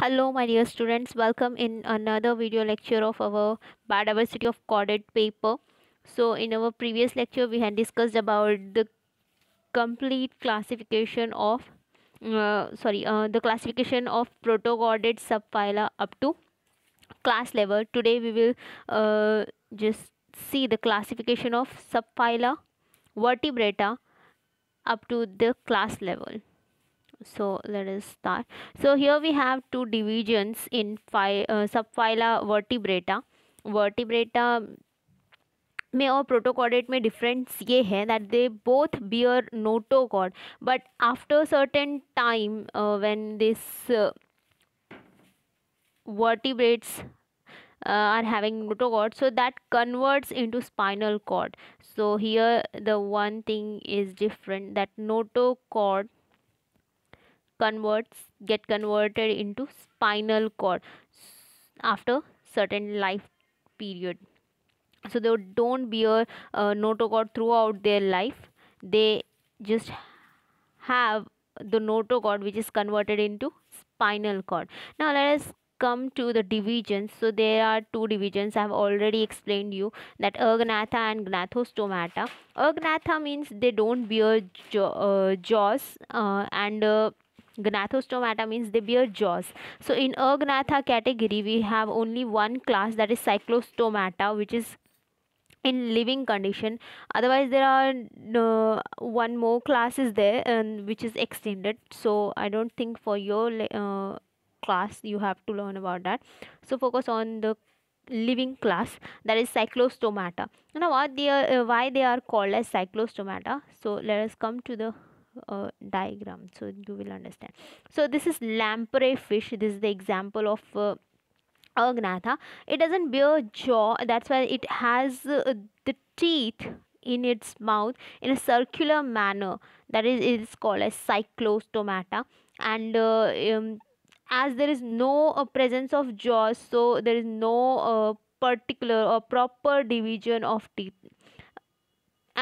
hello my dear students welcome in another video lecture of our biodiversity of corded paper so in our previous lecture we had discussed about the complete classification of uh, sorry uh, the classification of protocorded subphyla up to class level today we will uh, just see the classification of subphyla vertebrata up to the class level so let us start so here we have two divisions in phy uh, subphyla vertebrata vertebrata में और protochordate में difference ये है that they both bear notochord but after certain time uh, when this uh, vertebrates uh, are having notochord so that converts into spinal cord so here the one thing is different that notochord converts get converted into spinal cord after certain life period so they don't bear a notochord throughout their life they just have the notochord which is converted into spinal cord now let us come to the divisions so there are two divisions i have already explained you that ergnatha and gnathostomata ergnatha means they don't bear uh, jaws uh, and uh, Gnathostomata means they bear jaws. So in Agnatha category, we have only one class that is Cyclostomata, which is in living condition. Otherwise, there are uh, one more class is there and which is extended. So I don't think for your uh, class you have to learn about that. So focus on the living class that is cyclostomata you know what they are uh, why they are called as cyclostomata so let us come to the uh, diagram so you will understand so this is lamprey fish this is the example of uh, agnatha it doesn't bear jaw that's why it has uh, the teeth in its mouth in a circular manner that is it is called as cyclostomata and uh, um, as there is no uh, presence of jaws so there is no uh, particular or proper division of teeth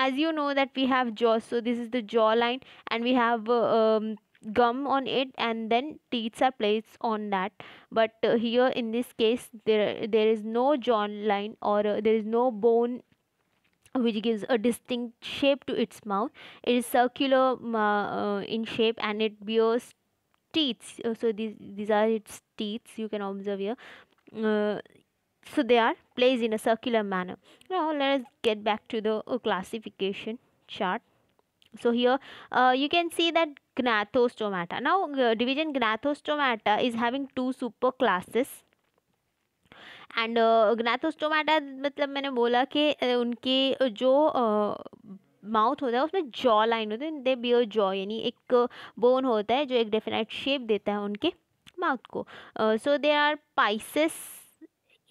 as you know that we have jaws so this is the jaw line and we have uh, um, gum on it and then teeth are placed on that but uh, here in this case there there is no jaw line or uh, there is no bone which gives a distinct shape to its mouth it is circular uh, uh, in shape and it bears teeth uh, so these these are its teeth you can observe here uh, so they are placed in a circular manner now let us get back to the uh, classification chart so here uh, you can see that gnathostomata now uh, division gnathostomata is having two super classes and gnathostomata मतलब मैंने बोला कि उनके जो mouth होता है उसमें jaw line होती है दे बियर जॉ यानी एक बोन होता है जो एक डेफिनेट शेप देता है उनके माउथ को so they are Pisces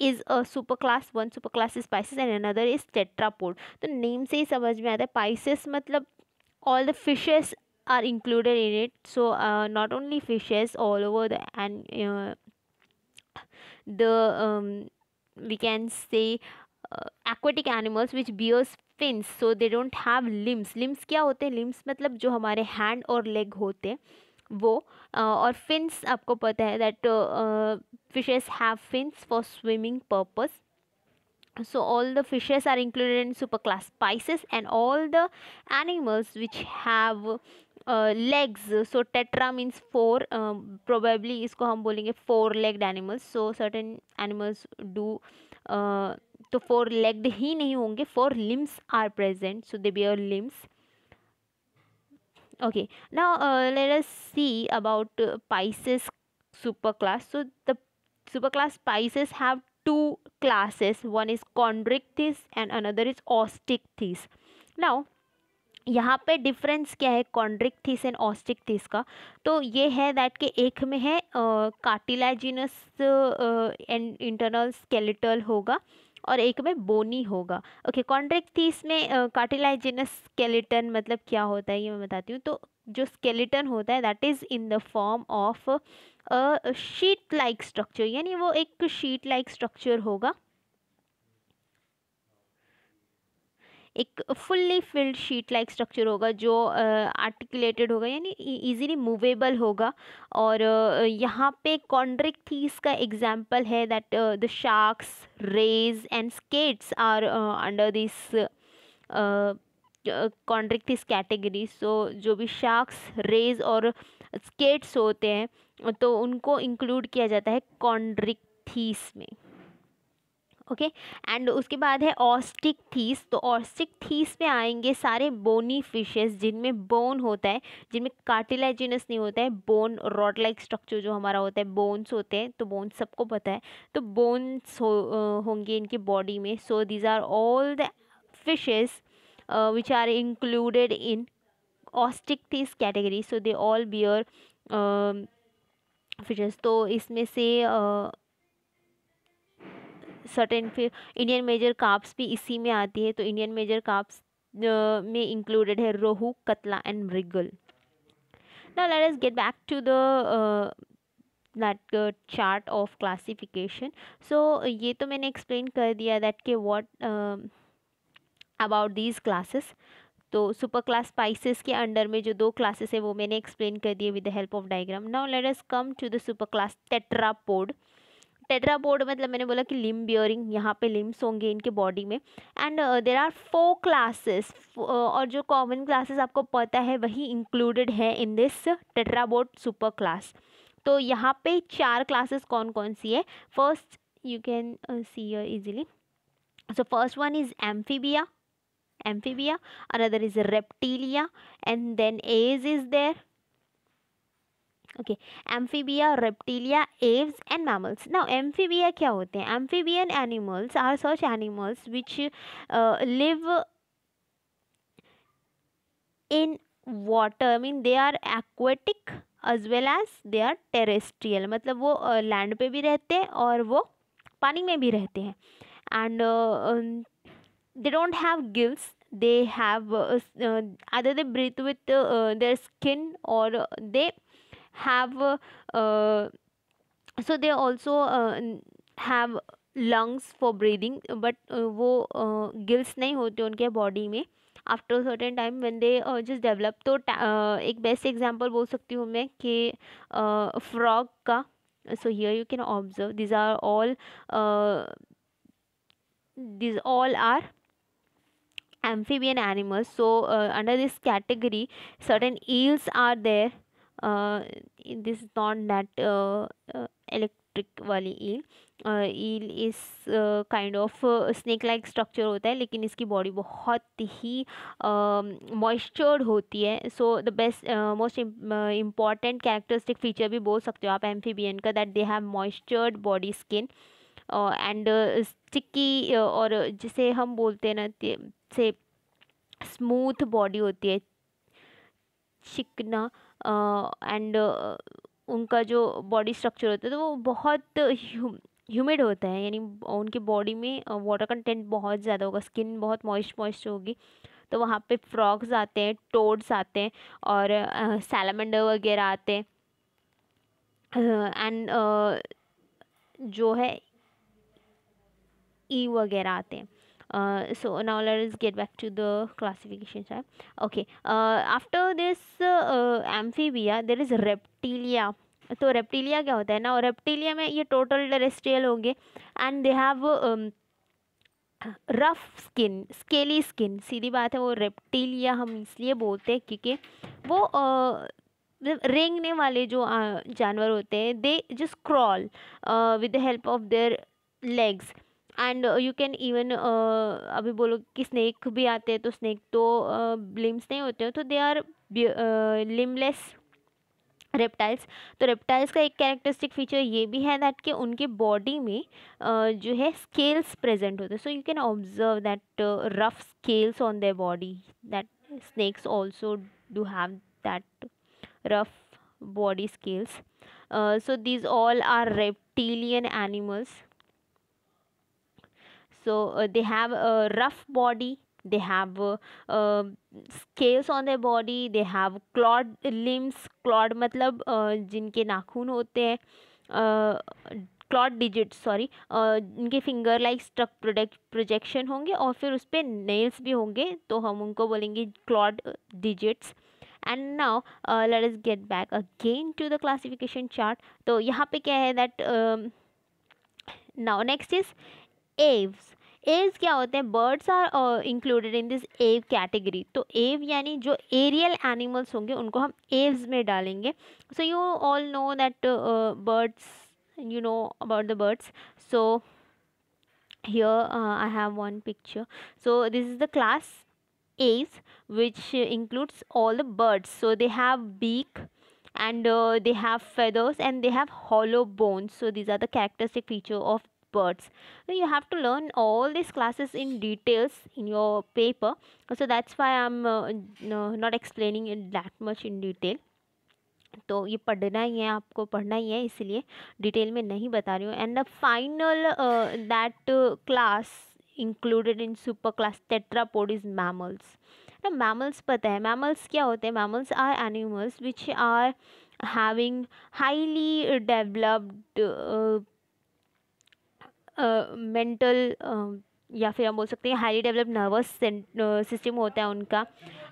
is a super class one super class is Pisces and another is tetrapod तो नेम से ही समझ में आता है पाइसिस मतलब all the fishes are included in it so not only fishes all over the and the we can say aquatic animals which bears which so they don't have limbs limbs क्या होते हैं limbs मतलब जो हमारे hand और leg होते हैं वो और फिन्स आपको पता है that fishes have fins for swimming purpose so all the fishes are included in superclass Pisces and all the animals which have uh, legs so tetra means four uh, probably इसको हम बोलेंगे four legged animals so certain animals do uh, तो four legged ही नहीं होंगे four limbs are present so they bear limbs okay now uh, let us see about uh, pisces superclass so the superclass pisces have two classes one is chondrichthyes and another is osteichthyes now यहाँ पे difference क्या है chondrichthyes and osteichthyes का तो ये है that के एक में है काटिलाजिनस एंड इंटरनल स्केलेटल होगा और एक में बोनी होगा ओके कॉन्ट्रेक्ट थी इसमें कार्टिलाइजिनस स्केलेटन मतलब क्या होता है ये मैं बताती हूँ तो जो स्केलेटन होता है that is in the form of sheet like structure यानी वो एक शीट लाइक स्ट्रक्चर होगा एक fully filled sheet like structure होगा जो आर्टिकुलेटेड होगा यानी इजीली e-, मूवेबल होगा और यहाँ पे थीस का एग्जाम्पल है that the sharks rays and skates are under this chondrichthyes category so जो भी शार्क्स रेज और स्केट्स होते हैं तो उनको इंक्लूड किया जाता है कॉन्ड्रिक थीस में ओके okay? एंड उसके बाद है ऑस्टिक थीस तो ऑस्टिक थीस में आएंगे सारे बोनी फिशेस जिनमें बोन होता है जिनमें कार्टिलाइजिनस नहीं होता है बोन रॉड लाइक स्ट्रक्चर जो हमारा होता है बोन्स होते हैं तो बोन्स सबको पता है तो बोन्स हो, होंगे इनके बॉडी में so these are all the fishes which are included in osteichthyes category so they all bear fishes तो इसमें से uh, सर्टेन फिर इंडियन मेजर काप्स भी इसी में आती है तो इंडियन मेजर काप्स में इंक्लूडेड है रोहू कतला एंड मृगल ना let us get back to the that chart of classification so ये तो मैंने एक्सप्लेन कर दिया दैट के वॉट अबाउट दीज क्लासेस तो सुपर क्लास स्पाइसेस के अंडर में जो दो क्लासेस है वो मैंने एक्सप्लेन कर दिए with the help of diagram now let us come to the super class tetrapod tetrapod मतलब मैंने बोला कि लिम बियरिंग यहाँ पे लिम्स होंगे इनके बॉडी में and there are four classes और जो कॉमन क्लासेस आपको पता है वही इंक्लूडेड है in this tetrapod super class तो यहाँ पे चार क्लासेस कौन कौन सी है first you can see your easily so first one is Amphibia Amphibia another is Reptilia and then Aves is there okay Amphibia Reptilia Aves and mammals now Amphibia क्या होते हैं amphibian animals are such animals which live in water I mean they are aquatic as well as they are terrestrial मतलब वो land uh, पे भी रहते हैं और वो पानी में भी रहते हैं and they don't have gills they have other they breathe with their skin और they have uh, so they also uh, have lungs for breathing but uh, wo uh, gills nahi hote unke body mein after a certain time when they uh, just develop to uh, ek example bol sakti hu main frog ka so here you can observe these are all these all are amphibian animals so under this category certain eels are there this is not that electric वाली eel eel is kind of snake like structure होता है लेकिन इसकी body बहुत ही मॉइस्चर्ड um, uh, होती है so the best most important characteristic feature भी बोल सकते हो आप एम्फीबियन का that they have moistured body skin and sticky और जिसे हम बोलते हैं ना से स्मूथ बॉडी होती है चिकना एंड उनका जो बॉडी स्ट्रक्चर होता है तो वो बहुत ह्यूमिड होता है यानी उनकी बॉडी में वाटर कंटेंट बहुत ज़्यादा होगा स्किन बहुत मॉइस्ट मॉइस्ट होगी तो वहाँ पे फ्रॉक्स आते हैं टोड्स आते हैं और सैलमेंडर वगैरह आते हैं एंड जो है ई वगैरह आते हैं Uh, so now let us get back to the classification type okay uh, after this uh, amphibia there is reptilia तो रेप्टीलिया क्या होता है ना रेप्टीलिया में ये टोटल टेरेस्ट्रियल होंगे and they have rough skin scaly skin सीधी बात है वो रेप्टीलिया हम इसलिए बोलते हैं क्योंकि वो uh, रेंगने वाले जो uh, जानवर होते हैं they just crawl with the help of their legs and you can even अभी बोलो कि स्नैक भी आते हैं तो स्नैक तो लिम्स uh, नहीं होते हैं तो दे आर लिमलेस रेप्टाइल्स तो रेप्टाइल्स का एक कैरेक्टरिस्टिक फीचर ये भी है दैट कि उनके बॉडी में जो है स्केल्स प्रेजेंट होते हैं so you can observe that rough scales on their body that snakes also do have that rough body scales so these all are reptilian animals so uh, they have a rough body they have scales on the body they have clawed limbs clawed मतलब जिनके नाखून होते हैं clawed digit sorry उनके finger like structure product projection होंगे और फिर उस पर नेल्स भी होंगे तो हम उनको बोलेंगे clawed digits and now let is get back again to the classification chart तो यहाँ पे क्या है that now next is Aves Aves क्या होते हैं birds are included in this Aves category तो एव यानी जो एरियल एनिमल्स होंगे उनको हम एव्स में डालेंगे so you all know that birds you know about the birds so here I have one picture so this is the class Aves which includes all the birds so they have beak and uh, they have feathers and they have hollow bones so these are the characteristic feature of birds you have to learn all these classes in details in your paper so that's why i'm uh, no, uh, not explaining it that much in detail तो ये पढ़ना ही है आपको पढ़ना ही है इसलिए detail में नहीं बता रही हूँ and the final that class included in super class tetrapod is mammals ना मैमल्स पता है मैमल्स क्या होते हैं mammals are animals which are having highly developed uh, mental या फिर हम बोल सकते हैं हाईली डेवलप नर्वस सिस्टम होता है उनका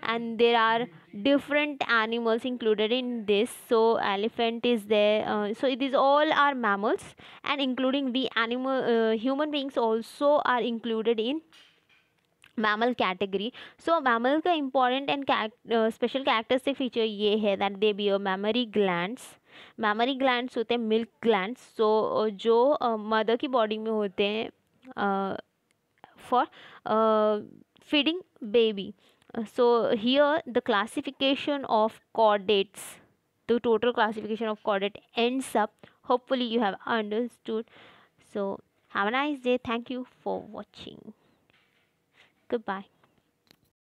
and there are different animals included in this so elephant is there so it is all are mammals and including we animal human beings also are included in mammal category so mammal का important and special characteristic feature ये है that they be your memory glands memory glands होते हैं milk gland so जो mother की body में होते हैं for feeding baby so here the classification of chordates the total classification of chordate and सब hopefully you have understood so have a nice day thank you for watching good bye